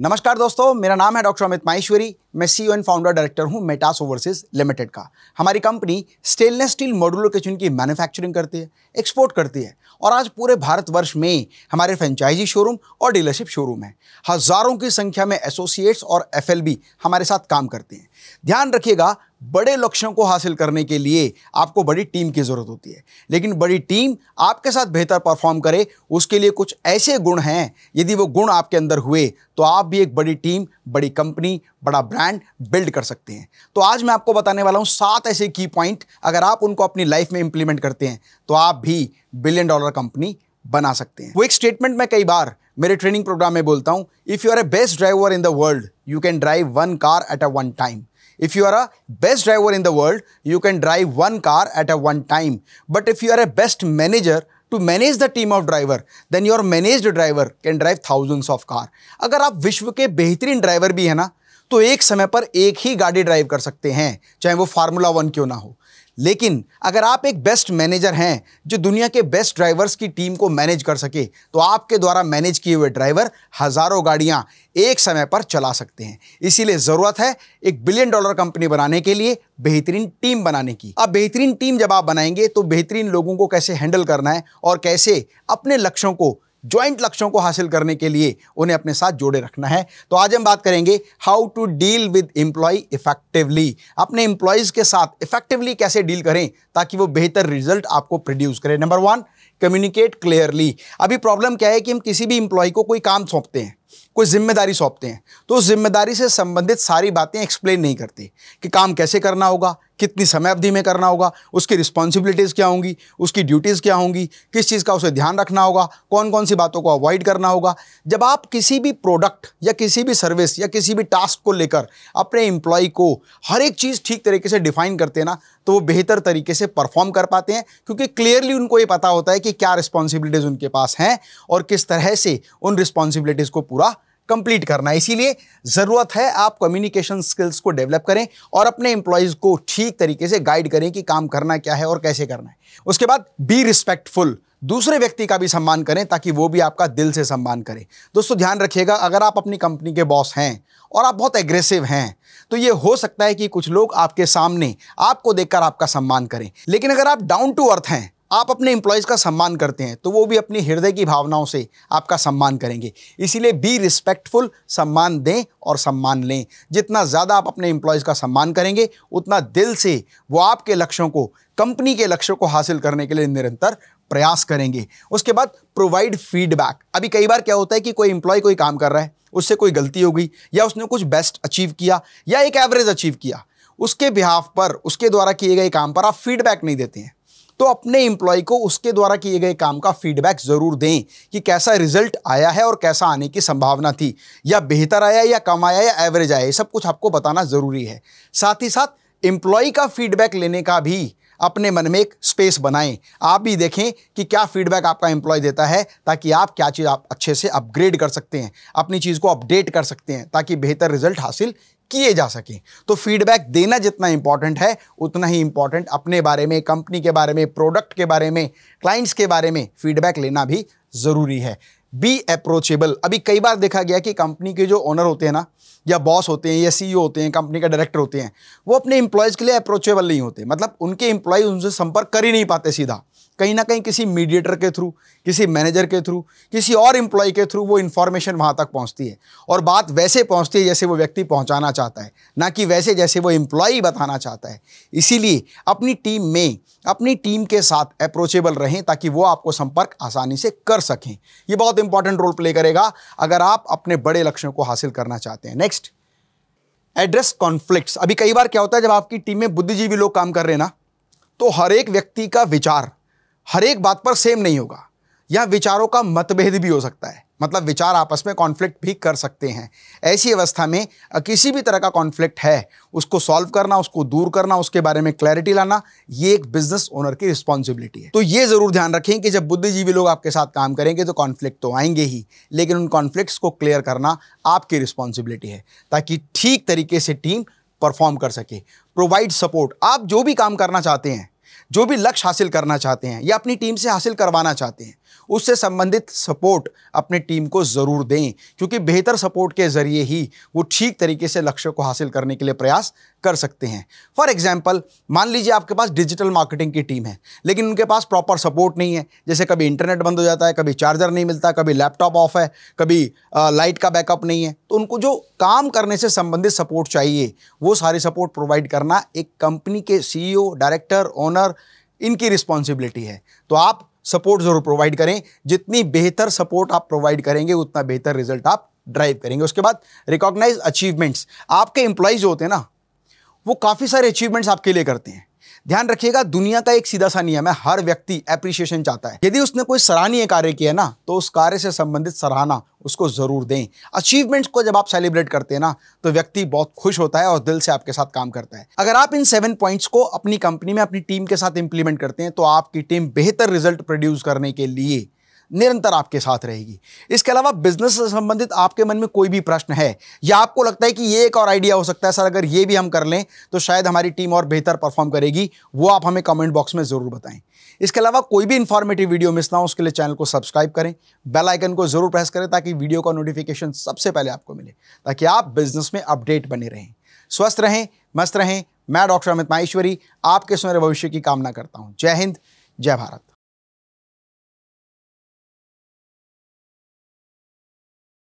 नमस्कार दोस्तों मेरा नाम है डॉक्टर अमित माहेश्वरी मैं सीईओ एंड फाउंडर डायरेक्टर हूं मेटास ओवरसीज लिमिटेड का हमारी company stainless steel modular kitchen की मैन्युफैक्चरिंग करती है एक्सपोर्ट करती है और आज पूरे भारतवर्ष में हमारे फ्रेंचाइजी शोरूम और डीलरशिप शोरूम है हज़ारों की संख्या में एसोसिएट्स और एफ हमारे साथ काम करते हैं ध्यान रखिएगा बड़े लक्ष्यों को हासिल करने के लिए आपको बड़ी टीम की ज़रूरत होती है लेकिन बड़ी टीम आपके साथ बेहतर परफॉर्म करे उसके लिए कुछ ऐसे गुण हैं यदि वो गुण आपके अंदर हुए तो आप भी एक बड़ी टीम बड़ी कंपनी बड़ा ब्रांड बिल्ड कर सकते हैं तो आज मैं आपको बताने वाला हूँ सात ऐसे की पॉइंट अगर आप उनको अपनी लाइफ में इंप्लीमेंट करते हैं तो आप भी बिलियन डॉलर कंपनी बना सकते हैं वो एक स्टेटमेंट मैं कई बार मेरे ट्रेनिंग प्रोग्राम में बोलता हूँ if you are a best driver in the world you can drive one car at a one time if you are a best driver in the world you can drive one car at a one time but if you are a best manager to manage the team of driver then you are manage driver can drive thousands of car अगर आप विश्व के बेहतरीन driver भी हैं ना तो एक समय पर एक ही गाड़ी ड्राइव कर सकते हैं चाहे वो फार्मूला वन क्यों ना हो लेकिन अगर आप एक बेस्ट मैनेजर हैं जो दुनिया के बेस्ट ड्राइवर्स की टीम को मैनेज कर सके तो आपके द्वारा मैनेज किए हुए ड्राइवर हज़ारों गाड़ियां एक समय पर चला सकते हैं इसीलिए ज़रूरत है एक बिलियन डॉलर कंपनी बनाने के लिए बेहतरीन टीम बनाने की अब बेहतरीन टीम जब आप बनाएंगे तो बेहतरीन लोगों को कैसे हैंडल करना है और कैसे अपने लक्ष्यों को ज्वाइंट लक्ष्यों को हासिल करने के लिए उन्हें अपने साथ जोड़े रखना है तो आज हम बात करेंगे how to deal with employ effectively अपने इंप्लॉयज के साथ इफेक्टिवली कैसे डील करें ताकि वो बेहतर रिजल्ट आपको प्रोड्यूस करें नंबर वन कम्युनिकेट क्लियरली अभी प्रॉब्लम क्या है कि हम किसी भी इंप्लॉय को कोई काम सौंपते हैं कोई जिम्मेदारी सौंपते हैं तो उस जिम्मेदारी से संबंधित सारी बातें एक्सप्लेन नहीं करते कि काम कैसे करना होगा कितनी समय अवधि में करना होगा उसकी रिस्पॉन्सिबिलिटीज़ क्या होंगी उसकी ड्यूटीज़ क्या होंगी किस चीज़ का उसे ध्यान रखना होगा कौन कौन सी बातों को अवॉइड करना होगा जब आप किसी भी प्रोडक्ट या किसी भी सर्विस या किसी भी टास्क को लेकर अपने एम्प्लॉय को हर एक चीज़ ठीक तरीके से डिफाइन करते हैं ना तो वो बेहतर तरीके से परफॉर्म कर पाते हैं क्योंकि क्लियरली उनको ये पता होता है कि क्या रिस्पॉन्सिबिलिटीज़ उनके पास हैं और किस तरह से उन रिस्पॉन्सिबिलिटीज़ को पूरा पूरा कंप्लीट करना है इसीलिए ज़रूरत है आप कम्युनिकेशन स्किल्स को डेवलप करें और अपने एम्प्लॉयज़ को ठीक तरीके से गाइड करें कि काम करना क्या है और कैसे करना है उसके बाद बी रिस्पेक्टफुल दूसरे व्यक्ति का भी सम्मान करें ताकि वो भी आपका दिल से सम्मान करे दोस्तों ध्यान रखिएगा अगर आप अपनी कंपनी के बॉस हैं और आप बहुत एग्रेसिव हैं तो ये हो सकता है कि कुछ लोग आपके सामने आपको देखकर आपका सम्मान करें लेकिन अगर आप डाउन टू अर्थ हैं आप अपने एम्प्लॉयज़ का सम्मान करते हैं तो वो भी अपने हृदय की भावनाओं से आपका सम्मान करेंगे इसीलिए बी रिस्पेक्टफुल सम्मान दें और सम्मान लें जितना ज़्यादा आप अपने एम्प्लॉयज़ का सम्मान करेंगे उतना दिल से वो आपके लक्ष्यों को कंपनी के लक्ष्यों को हासिल करने के लिए निरंतर प्रयास करेंगे उसके बाद प्रोवाइड फीडबैक अभी कई बार क्या होता है कि कोई एम्प्लॉय कोई काम कर रहा है उससे कोई गलती हो गई या उसने कुछ बेस्ट अचीव किया या एक एवरेज अचीव किया उसके बिहाफ पर उसके द्वारा किए गए काम पर आप फीडबैक नहीं देते हैं तो अपने एम्प्लॉय को उसके द्वारा किए गए काम का फीडबैक ज़रूर दें कि कैसा रिजल्ट आया है और कैसा आने की संभावना थी या बेहतर आया या कम आया या एवरेज आया सब कुछ आपको बताना ज़रूरी है साथ ही साथ एम्प्लॉय का फीडबैक लेने का भी अपने मन में एक स्पेस बनाएं आप भी देखें कि क्या फीडबैक आपका एम्प्लॉय देता है ताकि आप क्या चीज़ आप अच्छे से अपग्रेड कर सकते हैं अपनी चीज़ को अपडेट कर सकते हैं ताकि बेहतर रिजल्ट हासिल किए जा सकें तो फीडबैक देना जितना इंपॉर्टेंट है उतना ही इंपॉर्टेंट अपने बारे में कंपनी के बारे में प्रोडक्ट के बारे में क्लाइंट्स के बारे में फीडबैक लेना भी ज़रूरी है बी अप्रोचेबल अभी कई बार देखा गया कि कंपनी के जो ओनर होते हैं ना या बॉस होते हैं या सीईओ होते हैं कंपनी का डायरेक्टर होते हैं वो अपने इंप्लॉयज के लिए अप्रोचेबल नहीं होते मतलब उनके इंप्लॉय उनसे संपर्क कर ही नहीं पाते सीधा कहीं ना कहीं किसी मीडिएटर के थ्रू किसी मैनेजर के थ्रू किसी और एम्प्लॉय के थ्रू वो इन्फॉर्मेशन वहाँ तक पहुँचती है और बात वैसे पहुँचती है जैसे वो व्यक्ति पहुँचाना चाहता है ना कि वैसे जैसे वो एम्प्लॉय बताना चाहता है इसीलिए अपनी टीम में अपनी टीम के साथ अप्रोचेबल रहें ताकि वो आपको संपर्क आसानी से कर सकें ये बहुत इंपॉर्टेंट रोल प्ले करेगा अगर आप अपने बड़े लक्ष्यों को हासिल करना चाहते हैं नेक्स्ट एड्रेस कॉन्फ्लिक्ट्स अभी कई बार क्या होता है जब आपकी टीम में बुद्धिजीवी लोग काम कर रहे हैं ना तो हर एक व्यक्ति का विचार हर एक बात पर सेम नहीं होगा या विचारों का मतभेद भी हो सकता है मतलब विचार आपस में कॉन्फ्लिक्ट भी कर सकते हैं ऐसी अवस्था में किसी भी तरह का कॉन्फ्लिक्ट है उसको सॉल्व करना उसको दूर करना उसके बारे में क्लैरिटी लाना ये एक बिजनेस ओनर की रिस्पॉन्सिबिलिटी है तो ये ज़रूर ध्यान रखें कि जब बुद्धिजीवी लोग आपके साथ काम करेंगे तो कॉन्फ्लिक्ट तो आएंगे ही लेकिन उन कॉन्फ्लिक्ट को क्लियर करना आपकी रिस्पॉन्सिबिलिटी है ताकि ठीक तरीके से टीम परफॉर्म कर सके प्रोवाइड सपोर्ट आप जो भी काम करना चाहते हैं जो भी लक्ष्य हासिल करना चाहते हैं या अपनी टीम से हासिल करवाना चाहते हैं उससे संबंधित सपोर्ट अपने टीम को ज़रूर दें क्योंकि बेहतर सपोर्ट के ज़रिए ही वो ठीक तरीके से लक्ष्य को हासिल करने के लिए प्रयास कर सकते हैं फॉर एग्जाम्पल मान लीजिए आपके पास डिजिटल मार्केटिंग की टीम है लेकिन उनके पास प्रॉपर सपोर्ट नहीं है जैसे कभी इंटरनेट बंद हो जाता है कभी चार्जर नहीं मिलता कभी लैपटॉप ऑफ है कभी आ, लाइट का बैकअप नहीं है तो उनको जो काम करने से संबंधित सपोर्ट चाहिए वो सारी सपोर्ट प्रोवाइड करना एक कंपनी के सीईओ डायरेक्टर ओनर इनकी रिस्पॉन्सिबिलिटी है तो आप सपोर्ट ज़रूर प्रोवाइड करें जितनी बेहतर सपोर्ट आप प्रोवाइड करेंगे उतना बेहतर रिजल्ट आप ड्राइव करेंगे उसके बाद रिकॉग्नाइज अचीवमेंट्स आपके एम्प्लॉयज़ जो होते हैं ना वो काफ़ी सारे अचीवमेंट्स आपके लिए करते हैं ध्यान रखिएगा दुनिया का एक सीधा सा नियम है हर व्यक्ति एप्रिशिएशन चाहता है यदि उसने कोई सराहनीय कार्य किया ना तो उस कार्य से संबंधित सराहना उसको ज़रूर दें अचीवमेंट्स को जब आप सेलिब्रेट करते हैं ना तो व्यक्ति बहुत खुश होता है और दिल से आपके साथ काम करता है अगर आप इन सेवन पॉइंट्स को अपनी कंपनी में अपनी टीम के साथ इंप्लीमेंट करते हैं तो आपकी टीम बेहतर रिजल्ट प्रोड्यूस करने के लिए निरंतर आपके साथ रहेगी इसके अलावा बिजनेस से संबंधित आपके मन में कोई भी प्रश्न है या आपको लगता है कि ये एक और आइडिया हो सकता है सर अगर ये भी हम कर लें तो शायद हमारी टीम और बेहतर परफॉर्म करेगी वो आप हमें कमेंट बॉक्स में ज़रूर बताएं इसके अलावा कोई भी इंफॉर्मेटिव वीडियो मिस ना हो उसके लिए चैनल को सब्सक्राइब करें बेल आइकन को ज़रूर प्रेस करें ताकि वीडियो का नोटिफिकेशन सबसे पहले आपको मिले ताकि आप बिजनेस में अपडेट बने रहें स्वस्थ रहें मस्त रहें मैं डॉक्टर अमित माहेश्वरी आपके सुनहरे भविष्य की कामना करता हूँ जय हिंद जय भारत